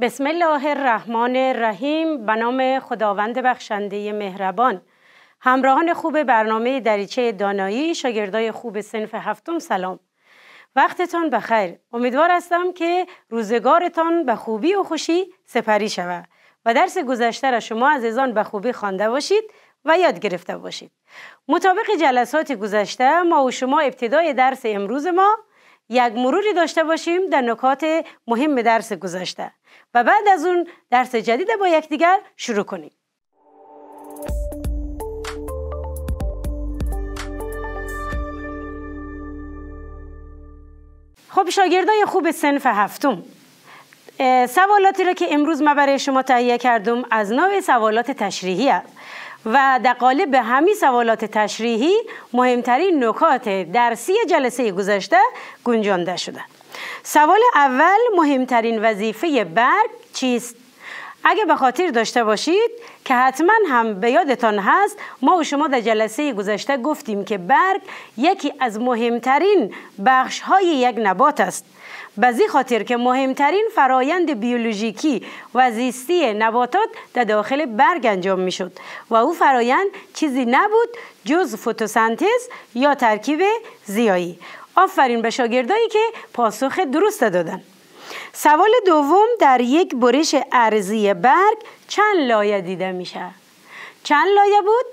بسم الله الرحمن الرحیم به نام خداوند بخشنده مهربان همراهان خوب برنامه دریچه دانایی شاگردای خوب سنف هفتم سلام وقتتان بخیر امیدوار هستم که روزگارتان به خوبی و خوشی سپری شود و درس گذشته را شما عزیزان به خوبی خوانده باشید و یاد گرفته باشید مطابق جلسات گذشته ما و شما ابتدای درس امروز ما یک مروری داشته باشیم در نکات مهم درس گذشته و بعد از اون درس جدید با یکدیگر شروع کنیم خب شاگردای خوب سنف هفتم سوالاتی را که امروز ما برای شما تهیه کردم از نوع سوالات تشریحی است و در قالب همین سوالات تشریحی مهمترین نکات درسی جلسه گذشته گنجانده شده سوال اول مهمترین وظیفه برگ چیست؟ اگه به خاطر داشته باشید که حتما هم به یادتان هست ما و شما در جلسه گذشته گفتیم که برگ یکی از مهمترین بخش های یک نبات است به خاطر که مهمترین فرایند بیولوژیکی و زیستی نباتات در داخل برگ انجام می شد و او فرایند چیزی نبود جز فتوسنتز یا ترکیب زیایی آفرین به شاگردایی که پاسخ درست دادن سوال دوم در یک برش ارزی برگ چند لایه دیده میشه چند لایه بود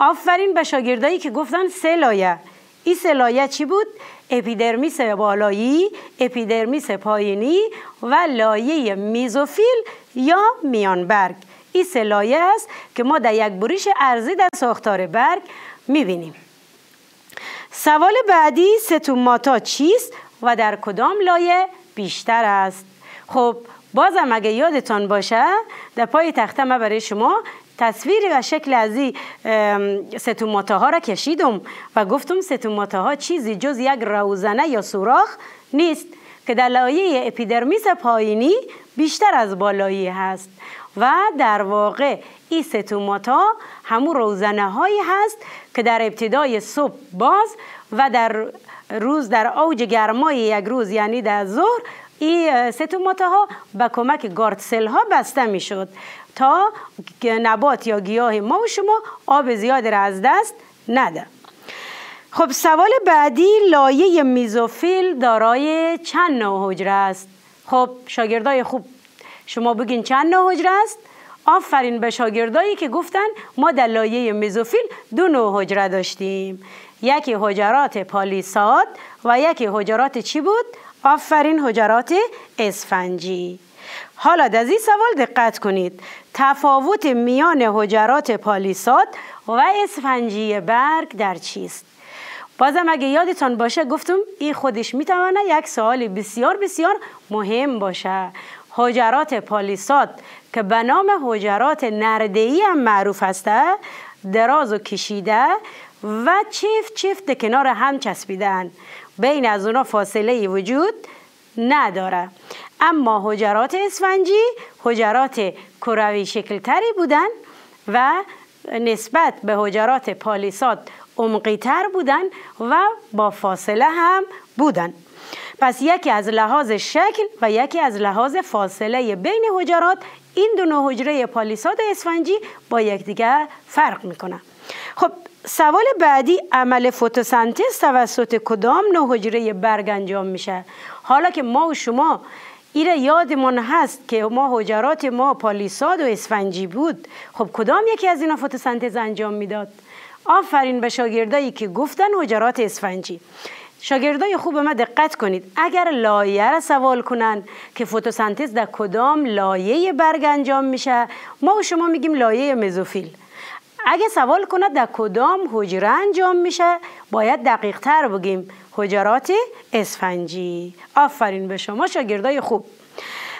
آفرین به شاگردایی که گفتن سه لایه این سه لایه چی بود اپیدرمیس بالایی اپیدرمیس پایینی و لایه میزوفیل یا میانبرگ این سه لایه است که ما در یک بریش ارزی در ساختار برگ میبینیم سوال بعدی ستوماتا چیست و در کدام لایه بیشتر است خب بازم اگه یادتان باشه در پای تخته ما برای شما تصویر و شکل از این ستوماته ها را کشیدم و گفتم ستوماته ها چیزی جز یک روزنه یا سوراخ نیست که در لایه اپیدرمیس پایینی بیشتر از بالایی هست و در واقع این ستوماتا همون روزنه هایی هست که در ابتدای صبح باز و در روز در اوج گرمای یک روز یعنی در ظهر این ستومات ها به کمک گاردسل ها بسته می تا نبات یا گیاه ما و شما آب زیاد را از دست نده خب سوال بعدی لایه میزوفیل دارای چند نوع حجره است خب شاگردای خوب شما بگین چند نوع حجره است آفرین به شاگردایی که گفتن ما در لایه میزوفیل دو نوع حجره داشتیم یکی حجرات پالیساد و یکی حجرات چی بود آفرین حجرات اسفنجی حالا در این سوال دقت کنید تفاوت میان حجرات پالیسات و اسفنجی برگ در چیست بازم اگه یادتان باشه گفتم این خودش میتوانه یک سوال بسیار بسیار مهم باشه حجرات پالیسات که به نام حجرات نردهی هم معروف هسته دراز و کشیده و چفت چفت کنار هم چسبیدن بین از اونا فاصله وجود نداره اما حجرات اسفنجی حجرات کروی شکلتری بودن و نسبت به حجرات پالیساد عمقی تر بودن و با فاصله هم بودن پس یکی از لحاظ شکل و یکی از لحاظ فاصله بین حجرات این دو نوع حجره پالیساد اسفنجی با یکدیگر فرق میکنن خب سوال بعدی عمل فتوسنتز توسط کدام نوع حجره برگ انجام میشه حالا که ما و شما ایره یادمون هست که ما حجرات ما پالیساد و اسفنجی بود خب کدام یکی از اینا فتوسنتز انجام میداد آفرین به شاگردایی که گفتن حجرات اسفنجی شاگردای خوب ما دقت کنید اگر لایه را سوال کنن که فتوسنتز در کدام لایه برگ انجام میشه ما و شما میگیم لایه مزوفیل اگه سوال کنه در کدام حجره انجام میشه باید دقیق تر بگیم حجرات اسفنجی آفرین به شما شاگردای خوب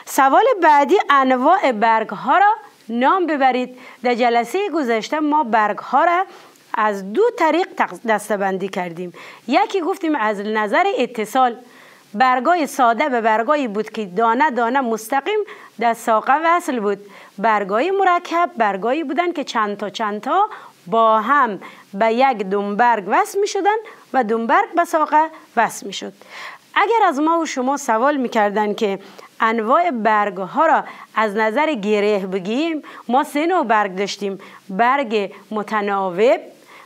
سوال بعدی انواع برگ ها را نام ببرید در جلسه گذشته ما برگ ها را از دو طریق دستبندی کردیم یکی گفتیم از نظر اتصال برگای ساده به برگایی بود که دانه دانه مستقیم در ساقه وصل بود برگای مرکب برگایی بودن که چند تا چند تا با هم به یک دنبرگ وصل می شدن و دنبرگ به ساقه وصل می شد. اگر از ما و شما سوال میکردند که انواع برگ ها را از نظر گره بگیم ما سه نوع برگ داشتیم برگ متناوب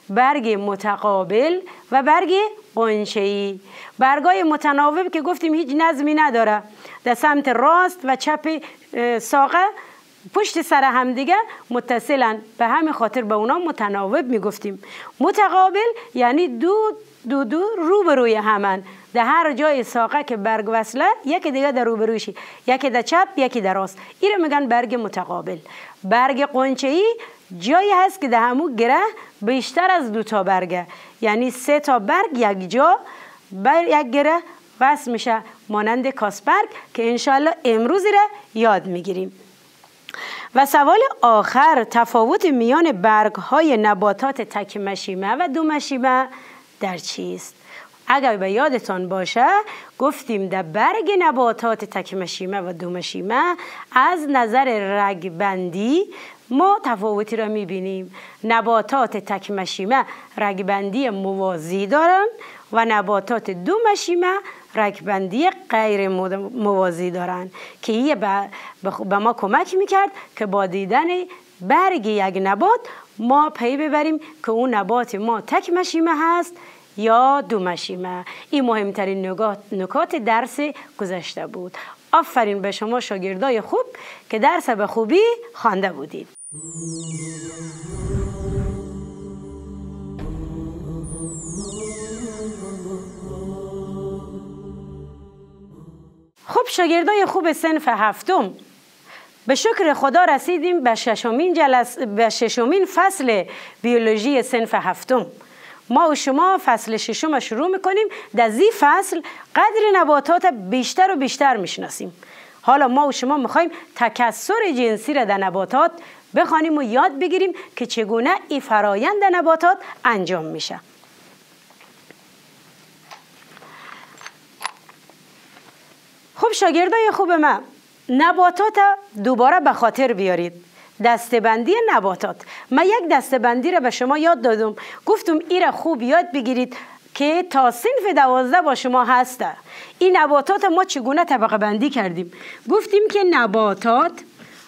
برگ متقابل و برگ برگ برگای متناوب که گفتیم هیچ نظمی نداره در سمت راست و چپ ساقه پشت سر همدیگه متصلن به همین خاطر به اونا متناوب میگفتیم متقابل یعنی دو دو دو روبروی همان در هر جای ساقه که برگ وصله یکی دیگه در روشی، یکی در چپ یکی در راست این میگن برگ متقابل برگ قنچه ای جایی هست که در همو گره بیشتر از دو تا برگه یعنی سه تا برگ یک جا بر یک گره وصل میشه مانند کاسبرگ که انشالله امروزی را یاد میگیریم و سوال آخر تفاوت میان برگ های نباتات تک مشیمه و دو در چیست اگر به یادتان باشه گفتیم در برگ نباتات تکمشیمه و دومشیمه از نظر رگبندی ما تفاوتی را میبینیم نباتات تکمشیمه رگبندی موازی دارن و نباتات دومشیمه رگبندی غیر موازی دارن که یه به ما کمک میکرد که با دیدن برگ یک نبات ما پی ببریم که اون نبات ما تکمشیمه هست یا مشیمه این مهمترین نکات درس گذشته بود آفرین به شما شاگردای خوب که درس به خوبی خوانده بودید خب شاگردای خوب سنف هفتم به شکر خدا رسیدیم به ششمین, جلس... به ششمین فصل بیولوژی سنف هفتم ما و شما فصل ششم شروع میکنیم در این فصل قدر نباتات بیشتر و بیشتر میشناسیم حالا ما و شما میخوایم تکسر جنسی را در نباتات بخوانیم و یاد بگیریم که چگونه این فرایند نباتات انجام میشه خب شاگردای خوب من نباتات دوباره به خاطر بیارید دسته بندی نباتات من یک دسته بندی را به شما یاد دادم گفتم ایره خوب یاد بگیرید که تا سنف دوازده با شما هسته این نباتات ما چگونه طبقه بندی کردیم گفتیم که نباتات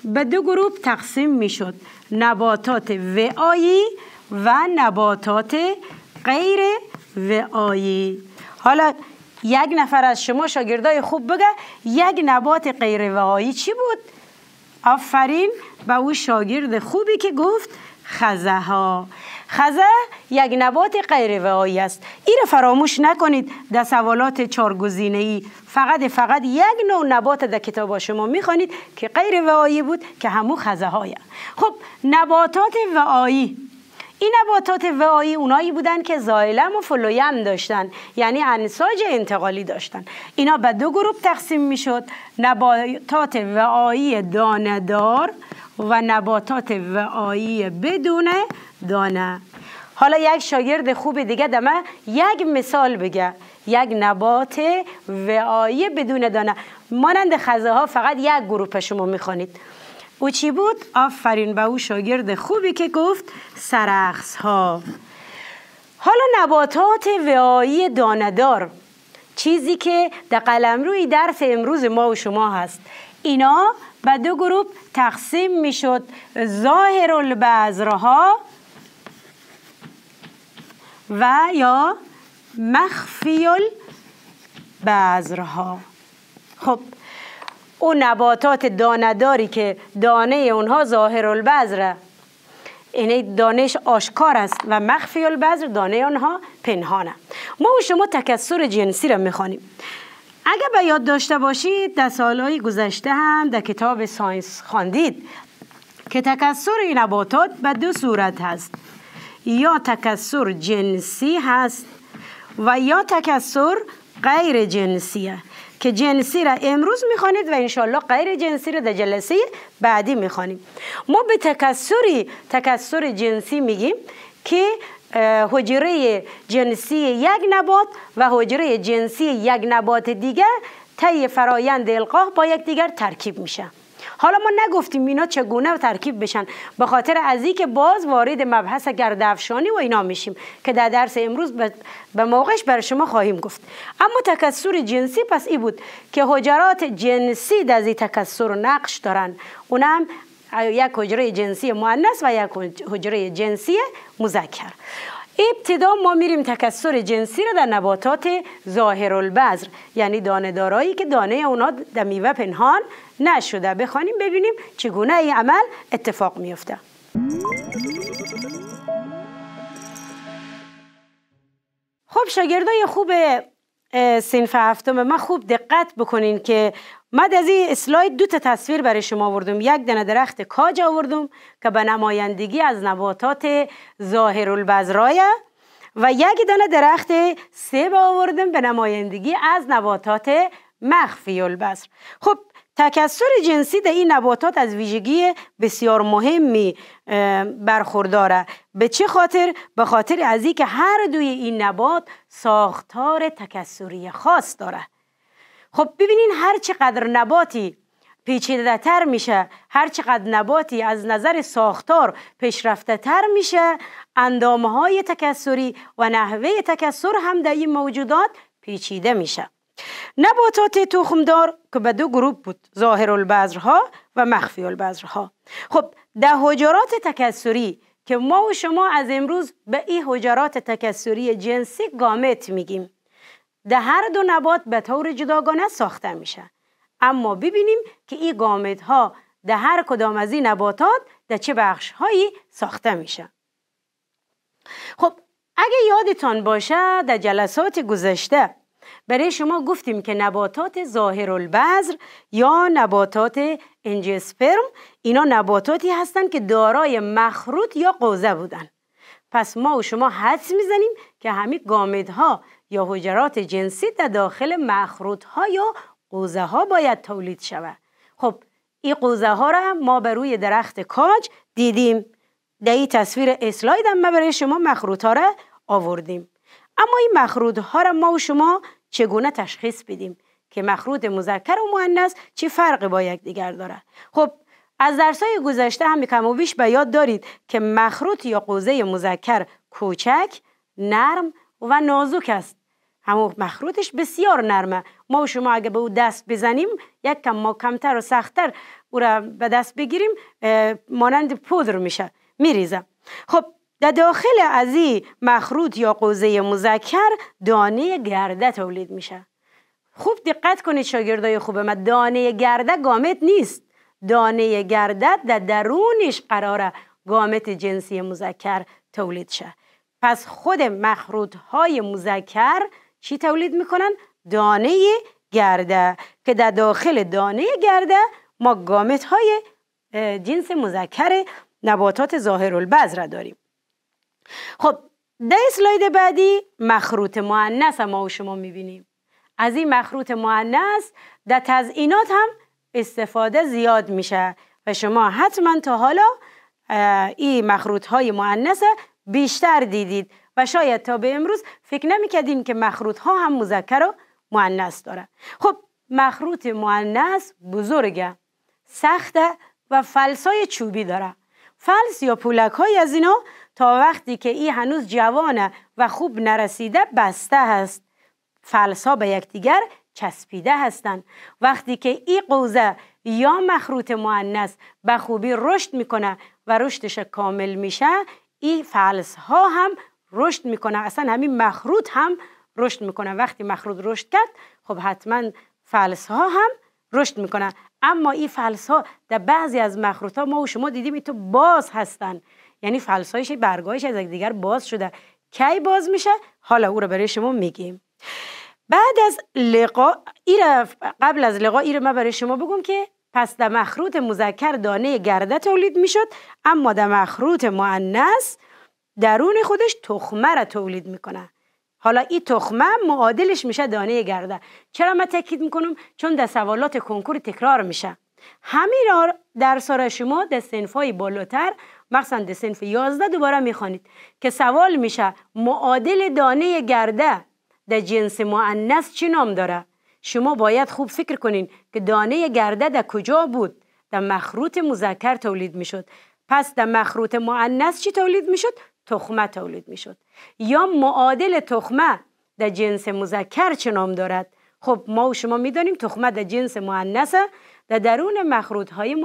به دو گروه تقسیم می شد نباتات وعایی و نباتات غیر وعایی حالا یک نفر از شما شاگردای خوب بگه یک نبات غیر وعایی چی بود؟ آفرین و او شاگرد خوبی که گفت خزه ها خزه یک نبات وعایی است این را فراموش نکنید در سوالات چارگزینه ای فقط فقط یک نوع نبات در کتاب شما میخوانید که غیر وعایی بود که همو خزه های خب نباتات وعایی این نباتات وعایی اونایی بودن که زایلم و فلویم داشتن یعنی انساج انتقالی داشتن اینا به دو گروپ تقسیم میشد نباتات وعایی داندار و نباتات وعایی بدون دانه حالا یک شاگرد خوب دیگه دمه یک مثال بگه یک نبات وعایی بدون دانه مانند خزه ها فقط یک گروه شما میخوانید چی بود آفرین به او شاگرد خوبی که گفت سرخص ها حالا نباتات وعایی داندار چیزی که در روی درس امروز ما و شما هست اینا به دو گروه تقسیم شد ظاهر البذرها و یا مخفی البذرها خب او نباتات دانداری که دانه اونها ظاهر البذره این یعنی دانش آشکار است و مخفی البذر دانه آنها پنهانه ما و شما تکسر جنسی را میخوانیم اگر به یاد داشته باشید در سالهای گذشته هم در کتاب ساینس خواندید که تکسر این نباتات به دو صورت هست یا تکسر جنسی هست و یا تکسر غیر جنسیه که جنسی را امروز میخوانید و انشالله غیر جنسی را در جلسه بعدی میخوانیم ما به تکسری تکسر جنسی میگیم که حجره جنسی یک نبات و حجره جنسی یک نبات دیگر طی فرایند القاه با یکدیگر ترکیب میشه حالا ما نگفتیم اینا چگونه ترکیب بشن به خاطر از که باز وارد مبحث گردافشانی و اینا میشیم که در درس امروز به موقعش برای شما خواهیم گفت اما تکسر جنسی پس ای بود که حجرات جنسی در تکسر نقش دارن اونم یک حجره جنسی مؤنث و یک حجره جنسی مذکر ابتدا ما میریم تکسر جنسی را در نباتات ظاهر البذر یعنی دانه دارایی که دانه اونا در میوه پنهان نشده بخوانیم ببینیم چگونه این عمل اتفاق میفته خب شاگردای خوب سینف هفتم ما خوب دقت بکنین که من از این اسلاید دو تا تصویر برای شما آوردم یک دنه درخت کاج آوردم که به نمایندگی از نباتات ظاهر البزرایه و یک دانه درخت سیب آوردم به نمایندگی از نباتات مخفی البذر خب تکسر جنسی در این نباتات از ویژگی بسیار مهمی برخورداره به چه خاطر؟ به خاطر از که هر دوی این نبات ساختار تکسری خاص داره خب ببینین هر چقدر نباتی پیچیده تر میشه هر چقدر نباتی از نظر ساختار پیشرفته تر میشه اندامه های تکسری و نحوه تکسر هم در این موجودات پیچیده میشه نباتات تخمدار که به دو گروه بود ظاهر البذرها و مخفی البذرها خب ده حجرات تکسری که ما و شما از امروز به این حجرات تکسری جنسی گامت میگیم ده هر دو نبات به طور جداگانه ساخته میشه اما ببینیم که این گامت ها ده هر کدام از این نباتات در چه بخش هایی ساخته میشه خب اگه یادتان باشه در جلسات گذشته برای شما گفتیم که نباتات ظاهر البذر یا نباتات انجسپرم اینا نباتاتی هستند که دارای مخروط یا قوزه بودن پس ما و شما حدس میزنیم که همین گامدها یا حجرات جنسی در داخل مخروط ها یا قوزه ها باید تولید شود خب این قوزه ها را ما بر روی درخت کاج دیدیم در این تصویر اسلاید هم برای شما مخروط ها را آوردیم اما این مخروط ها را ما و شما چگونه تشخیص بدیم که مخروط مذکر و مؤنث چه فرقی با یکدیگر دارد خب از درس گذشته هم کم و بیش به یاد دارید که مخروط یا قوزه مذکر کوچک نرم و نازک است اما مخروطش بسیار نرمه ما و شما اگه به او دست بزنیم یک کم ما کمتر و سختتر او را به دست بگیریم مانند پودر میشه میریزه خب در داخل ازی مخروط یا قوزه مذکر دانه گرده تولید میشه خوب دقت کنید شاگردای خوبه ما دانه گرده گامت نیست دانه گرده در درونش قرار گامت جنسی مذکر تولید شه پس خود مخروط های مذکر چی تولید میکنن دانه گرده که در داخل دانه گرده ما گامت های جنس مذکر نباتات ظاهر البذر داریم خب ده اسلاید بعدی مخروط معنیس ما و شما میبینیم از این مخروط معنیس در تزئینات هم استفاده زیاد میشه و شما حتما تا حالا این مخروط های معنیس بیشتر دیدید و شاید تا به امروز فکر نمیکردین که مخروط ها هم مذکر و معنیس داره خب مخروط معنیس بزرگه سخته و های چوبی داره فلس یا پولک های از اینا تا وقتی که ای هنوز جوانه و خوب نرسیده بسته هست فلسا به یکدیگر چسبیده هستند وقتی که ای قوزه یا مخروط معنس به خوبی رشد میکنه و رشدش کامل میشه ای فلس ها هم رشد میکنه اصلا همین مخروط هم رشد میکنه وقتی مخروط رشد کرد خب حتما فلس ها هم رشد میکنه اما این فلس ها در بعضی از مخروط ها ما و شما دیدیم تو باز هستند. یعنی فلسایش برگایش از دیگر باز شده کی باز میشه حالا او رو برای شما میگیم بعد از لقا قبل از لقا رو ما برای شما بگم که پس در مخروط مذکر دانه گرده تولید میشد اما در مخروط معنس درون خودش تخمه را تولید میکنه حالا این تخمه معادلش میشه دانه گرده چرا من تاکید میکنم چون در سوالات کنکور تکرار میشه همین در سال شما در سنفای بالاتر مخصوصا سنف 11 دوباره میخوانید که سوال میشه معادل دانه گرده در جنس معنس چی نام داره شما باید خوب فکر کنین که دانه گرده در کجا بود در مخروط مذکر تولید میشد پس در مخروط معنس چی تولید میشد تخمه تولید میشد یا معادل تخمه در جنس مذکر چه نام دارد خب ما و شما میدانیم تخمه در جنس معنسه در درون مخروط های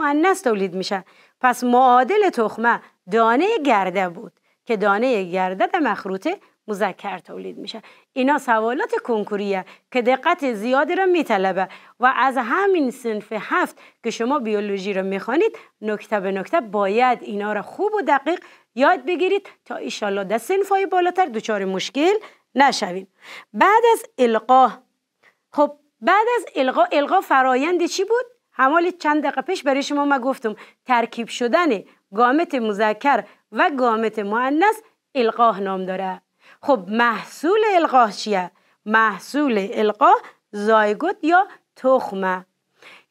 تولید میشن پس معادل تخمه دانه گرده بود که دانه گرده در مخروط مذکر تولید میشه اینا سوالات کنکوریه که دقت زیادی را میطلبه و از همین صنف هفت که شما بیولوژی را میخوانید نکته به نکته باید اینا را خوب و دقیق یاد بگیرید تا ایشالله در سنف های بالاتر دچار مشکل نشوید بعد از القا خب بعد از القا القا فرایند چی بود همال چند دقیقه پیش برای شما ما گفتم ترکیب شدن گامت مذکر و گامت مؤنث القاه نام داره خب محصول القاه چیه محصول القاه زایگوت یا تخمه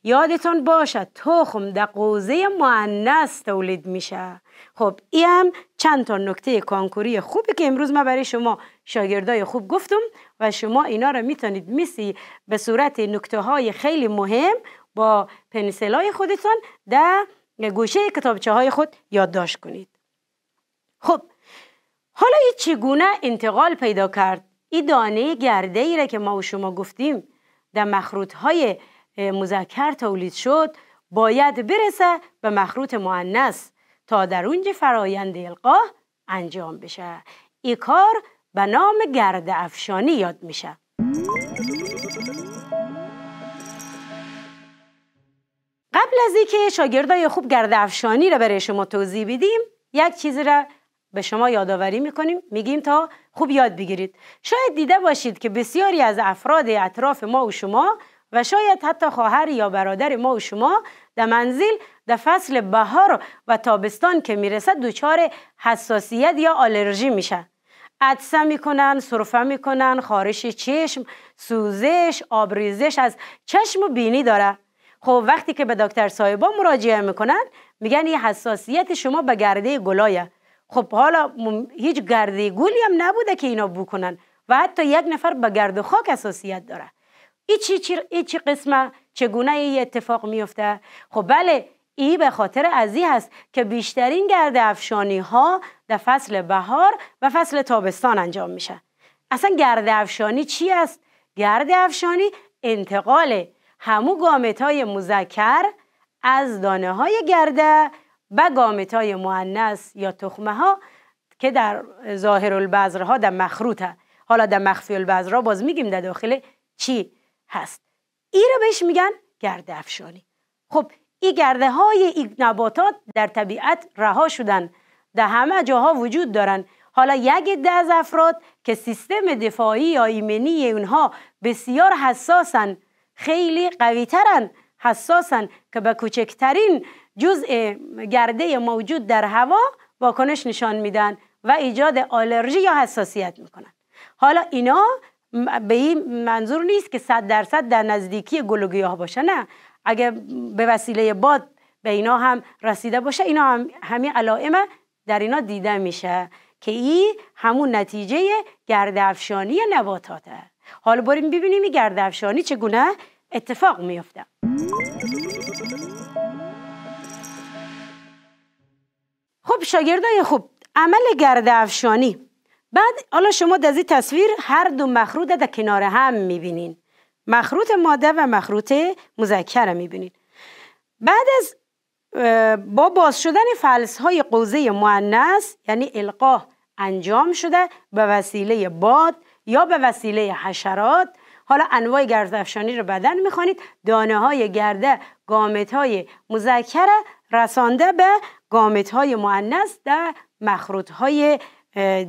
یادتون باشه تخم در قوزه معنس تولید میشه خب ای هم چند تا نکته کانکوری خوبی که امروز ما برای شما شاگردای خوب گفتم و شما اینا را میتونید میسی به صورت نکته های خیلی مهم با پنسلای خودتان در گوشه کتابچه های خود یادداشت کنید خب حالا این چگونه انتقال پیدا کرد این دانه گرده ای را که ما و شما گفتیم در مخروط های مذکر تولید شد باید برسه به مخروط معنس تا در اونج فرایند القاه انجام بشه این کار به نام گرده افشانی یاد میشه قبل از اینکه شاگردای خوب گردافشانی را برای شما توضیح بدیم یک چیزی را به شما یادآوری میکنیم میگیم تا خوب یاد بگیرید شاید دیده باشید که بسیاری از افراد اطراف ما و شما و شاید حتی خواهر یا برادر ما و شما در منزل در فصل بهار و تابستان که میرسد دچار حساسیت یا آلرژی میشه عدسه میکنن، صرفه میکنن، خارش چشم، سوزش، آبریزش از چشم و بینی داره خب وقتی که به دکتر صاحبا مراجعه میکنن میگن یه حساسیت شما به گرده گلایه خب حالا هیچ گرده گلی هم نبوده که اینا بکنن و حتی یک نفر به گرد خاک حساسیت داره این چی, چی, ای چی قسمه چگونه ای اتفاق میفته خب بله ای به خاطر ازی هست که بیشترین گرد افشانی ها در فصل بهار و فصل تابستان انجام میشه اصلا گرد افشانی چی است گرد افشانی انتقال همو گامت های مزکر از دانه های گرده و گامت های معنس یا تخمه ها که در ظاهر ها در مخروطه حالا در مخفی ها باز میگیم در داخل چی هست ای رو بهش میگن گرده افشانی خب این گرده های ای نباتات در طبیعت رها شدن در همه جاها وجود دارن حالا یک ده از افراد که سیستم دفاعی یا ایمنی اونها بسیار حساسن خیلی قویترن حساسن که به کوچکترین جزء گرده موجود در هوا واکنش نشان میدن و ایجاد آلرژی یا حساسیت میکنن حالا اینا به این منظور نیست که صد درصد در نزدیکی گل و گیاه باشه نه اگه به وسیله باد به اینا هم رسیده باشه اینا هم همین علائم در اینا دیده میشه که این همون نتیجه گرد افشانی نباتاته حالا بریم ببینیم گردفشانی چگونه اتفاق میفته خب شاگردای خوب عمل گردافشانی بعد حالا شما در این تصویر هر دو مخروط در کنار هم میبینین مخروط ماده و مخروط مذکر میبینین بعد از با باز شدن فلس های قوزه مؤنث یعنی القاه انجام شده به وسیله باد یا به وسیله حشرات حالا انواع گردافشانی رو بدن میخوانید دانه های گرده گامت های مذکر رسانده به گامت های معنس در مخروط های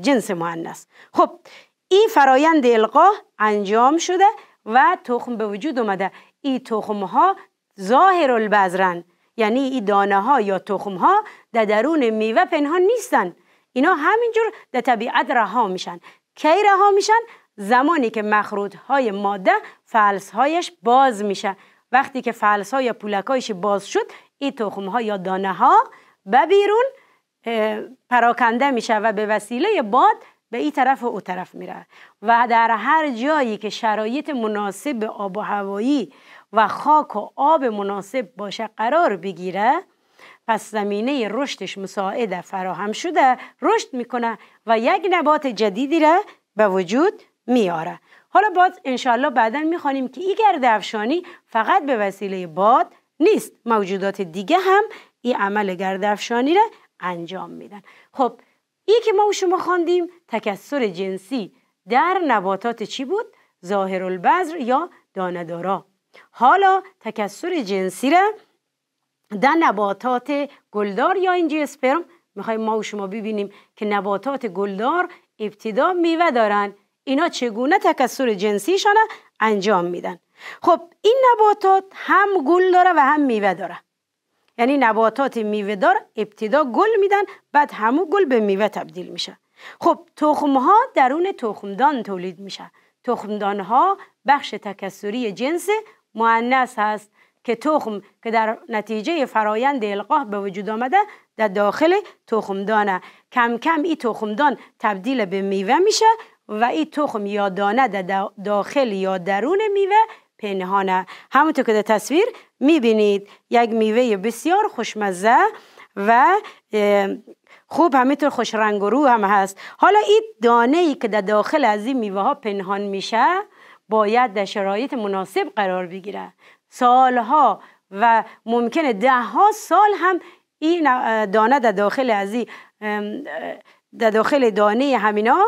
جنس معنس خب این فرایند القا انجام شده و تخم به وجود اومده این تخم ها ظاهر البذرن یعنی این دانه ها یا تخم ها در درون میوه پنهان نیستن اینا همینجور در طبیعت رها میشن کی رها میشن زمانی که مخروط های ماده فلس هایش باز میشه وقتی که فلس ها یا پولک هایش باز شد این تخم ها یا دانه ها به بیرون پراکنده میشه و به وسیله باد به این طرف و او طرف میره و در هر جایی که شرایط مناسب آب و هوایی و خاک و آب مناسب باشه قرار بگیره پس زمینه رشدش مساعده فراهم شده رشد میکنه و یک نبات جدیدی را به وجود میاره حالا باز انشالله بعدا میخوانیم که این گرد افشانی فقط به وسیله باد نیست موجودات دیگه هم این عمل گرد را انجام میدن خب ای که ما شما خواندیم تکسر جنسی در نباتات چی بود ظاهر البذر یا داندارا حالا تکسر جنسی را در نباتات گلدار یا اینجی اسپرم میخوایم ما و شما ببینیم که نباتات گلدار ابتدا میوه دارن اینا چگونه تکسر جنسیشان انجام میدن خب این نباتات هم گل داره و هم میوه داره یعنی نباتات میوه دار ابتدا گل میدن بعد همو گل به میوه تبدیل میشه خب تخم ها درون تخمدان تولید میشه تخمدان ها بخش تکسری جنس معنیس هست که تخم که در نتیجه فرایند القاح به وجود آمده در داخل تخمدانه کم کم این تخمدان تبدیل به میوه میشه و این تخم یا دانه در داخل یا درون میوه پنهانه همونطور که در تصویر میبینید یک میوه بسیار خوشمزه و خوب همینطور خوش رنگ و رو هم هست حالا این دانه ای که در داخل از این میوه ها پنهان میشه باید در شرایط مناسب قرار بگیره سالها و ممکنه دهها سال هم این دانه در داخل از در داخل دانه همینا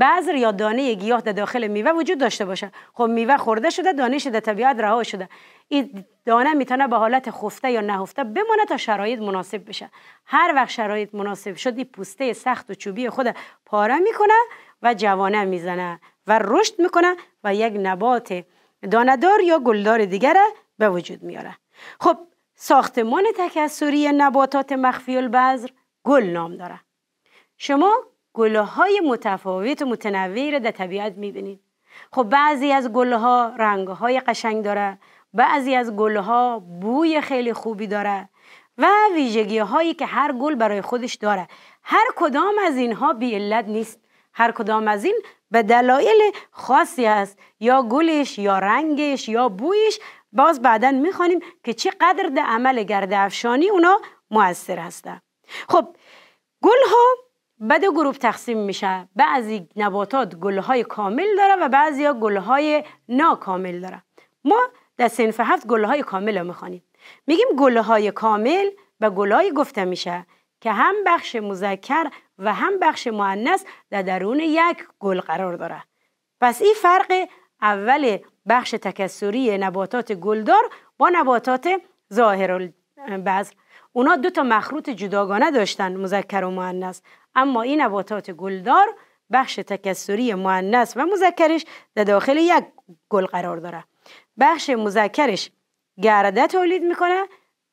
بذر یا دانه گیاه در داخل میوه وجود داشته باشه خب میوه خورده شده دانش در طبیعت رها شده این دانه میتونه به حالت خفته یا نهفته بمانه تا شرایط مناسب بشه هر وقت شرایط مناسب شد این پوسته سخت و چوبی خود پاره میکنه و جوانه میزنه و رشد میکنه و یک نبات داندار یا گلدار دیگر به وجود میاره خب ساختمان تکسری نباتات مخفی البذر گل نام داره شما گلهای متفاوت و متنوعی را در طبیعت میبینید خب بعضی از گلها رنگهای قشنگ داره بعضی از گلها بوی خیلی خوبی داره و ویژگی هایی که هر گل برای خودش داره هر کدام از اینها بی علت نیست هر کدام از این به دلایل خاصی است یا گلش یا رنگش یا بویش باز بعدا میخوانیم که چقدر در عمل گرده افشانی اونا موثر هستن خب گل ها به دو گروه تقسیم میشه بعضی نباتات گل های کامل داره و بعضی ها گل های ناکامل داره ما در سنف هفت گل های کامل رو میخوانیم میگیم گل های کامل به گل گفته میشه که هم بخش مذکر و هم بخش معنس در درون یک گل قرار داره پس این فرق اول بخش تکسری نباتات گلدار با نباتات ظاهر بعض. اونا دو تا مخروط جداگانه داشتن مذکر و معنس اما این نباتات گلدار بخش تکسری معنس و مذکرش در داخل یک گل قرار داره بخش مذکرش گرده تولید میکنه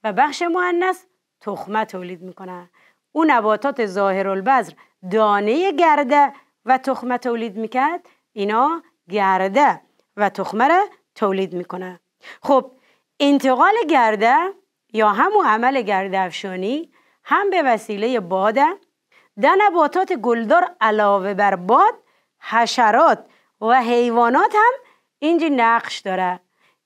و بخش معنس تخمه تولید میکنه او نباتات ظاهر البذر دانه گرده و تخمه تولید میکرد اینا گرده و تخمه را تولید میکنه خب انتقال گرده یا همو عمل گرده افشانی هم به وسیله باده در نباتات گلدار علاوه بر باد حشرات و حیوانات هم اینجا نقش داره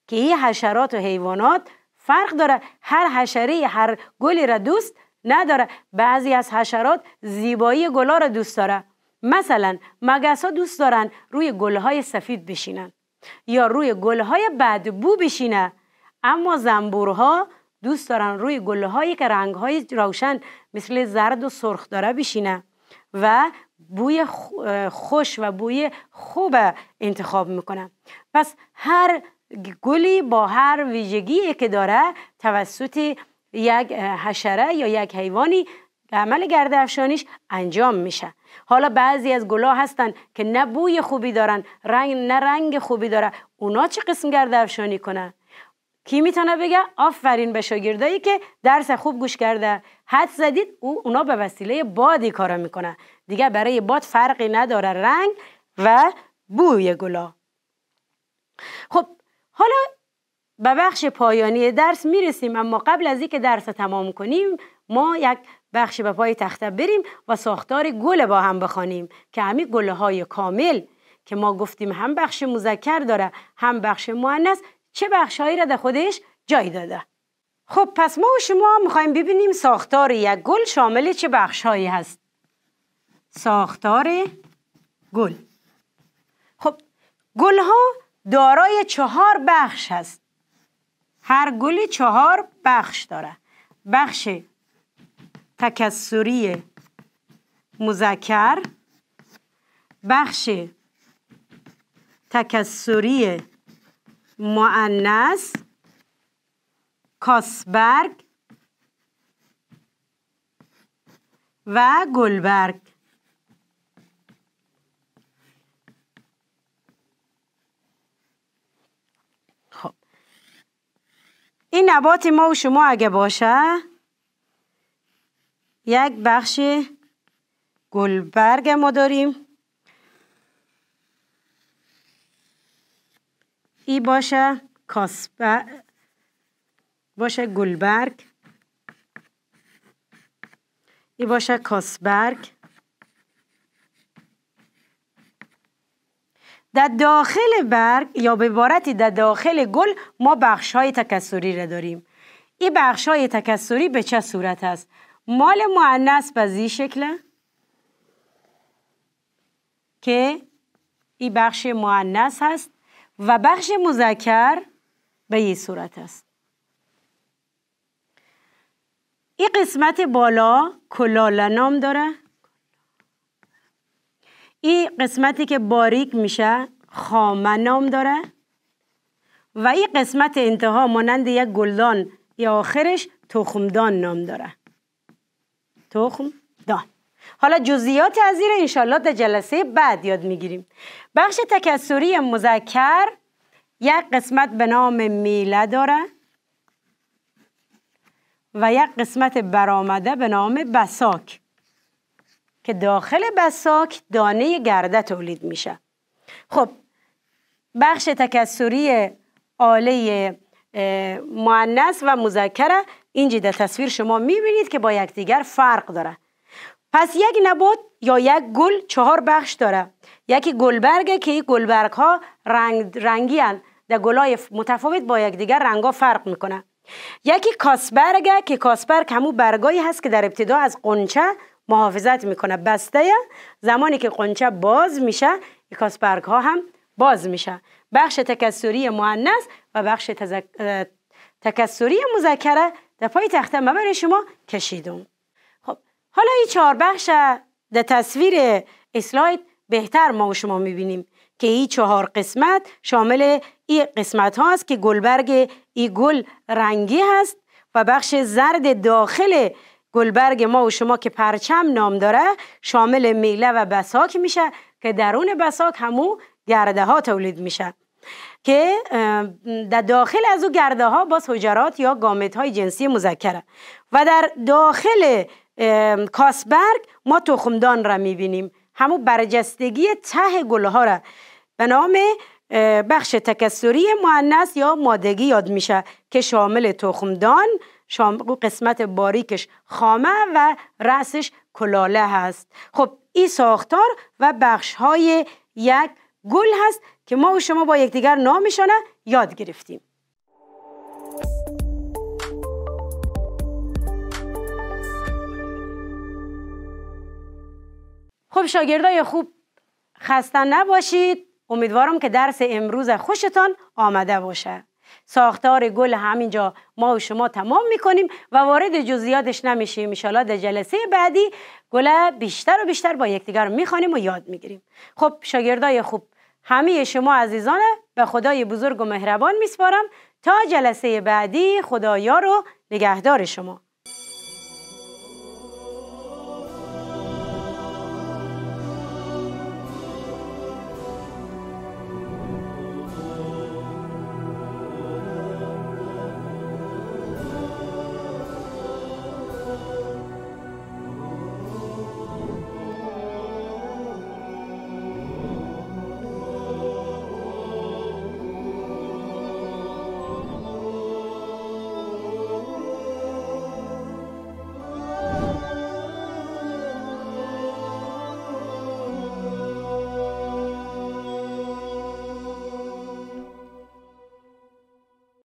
که این حشرات و حیوانات فرق داره هر حشره هر گلی را دوست نداره بعضی از حشرات زیبایی گلا را دوست داره مثلا مگس ها دوست دارن روی گلهای سفید بشینن یا روی گلهای بدبو بشینه اما زنبورها دوست دارن روی گلهایی که رنگهای روشن مثل زرد و سرخ داره بشینه و بوی خوش و بوی خوب انتخاب میکنن پس هر گلی با هر ویژگی که داره توسط یک حشره یا یک حیوانی عمل افشانیش انجام میشه حالا بعضی از گلا هستن که نه بوی خوبی دارن رنگ نه رنگ خوبی داره اونا چه قسم افشانی کنه کی میتونه بگه آفرین به شاگردایی که درس خوب گوش کرده حد زدید او اونا به وسیله بادی کارا میکنه دیگه برای باد فرقی نداره رنگ و بوی گلا خب حالا به بخش پایانی درس میرسیم اما قبل از اینکه درس تمام کنیم ما یک بخش به پای تخته بریم و ساختار گل با هم بخوانیم که همین گله های کامل که ما گفتیم هم بخش مذکر داره هم بخش مؤنث چه بخشهایی را در خودش جای داده خب پس ما و شما میخوایم ببینیم ساختار یک گل شامل چه بخشهایی هست ساختار گل خب گل ها دارای چهار بخش هست هر گلی چهار بخش داره بخش تکسری مذکر بخش تکسری معنس کاسبرگ و گلبرگ این نبات ما و شما اگه باشه یک بخش گلبرگ ما داریم ای باشه کاسب باشه گلبرگ ای باشه کاسبرگ در داخل برگ یا به در داخل گل ما بخش های تکسری را داریم این بخش های تکسری به چه صورت است مال معنیس به زی شکله که این بخش معنیس هست و بخش مذکر به این صورت است این قسمت بالا نام داره این قسمتی که باریک میشه خامه نام داره و این قسمت انتها مانند یک گلدان یا آخرش تخمدان نام داره تخمدان حالا جزئیات از این انشالله در جلسه بعد یاد میگیریم بخش تکسری مذکر یک قسمت به نام میله داره و یک قسمت برآمده به نام بساک که داخل بساک دانه گرده تولید میشه خب بخش تکسری آله معنس و مذکره اینجا در تصویر شما میبینید که با یکدیگر فرق داره پس یک نبات یا یک گل چهار بخش داره یکی گلبرگه که این گلبرگ ها رنگ رنگی در گلای متفاوت با یکدیگر رنگ ها فرق میکنه یکی کاسبرگه که کاسبرگ همون برگایی هست که در ابتدا از قنچه محافظت میکنه بسته زمانی که قنچه باز میشه کاسپرگ ها هم باز میشه بخش تکسری مؤنث و بخش تزک... تکسری مذکره در پای تخته برای شما کشیدم خب حالا این چهار بخش در تصویر اسلاید بهتر ما و شما میبینیم که این چهار قسمت شامل این قسمت هاست که گلبرگ ای گل رنگی هست و بخش زرد داخل گلبرگ ما و شما که پرچم نام داره شامل میله و بساک میشه که درون بساک همو گرده ها تولید میشه که در داخل از او گرده ها باز حجرات یا گامت های جنسی مذکره و در داخل کاسبرگ ما تخمدان را میبینیم همو برجستگی ته گلها را به نام بخش تکسری معنیس یا مادگی یاد میشه که شامل تخمدان شام... قسمت باریکش خامه و رأسش کلاله هست خب این ساختار و بخش های یک گل هست که ما و شما با یکدیگر نامشانه یاد گرفتیم خب شاگردای خوب خسته نباشید امیدوارم که درس امروز خوشتان آمده باشه ساختار گل همینجا ما و شما تمام میکنیم و وارد جزئیاتش نمیشیم ان در جلسه بعدی گل بیشتر و بیشتر با یکدیگر میخوانیم و یاد میگیریم خب شاگردای خوب همه شما عزیزان به خدای بزرگ و مهربان میسپارم تا جلسه بعدی خدایا رو نگهدار شما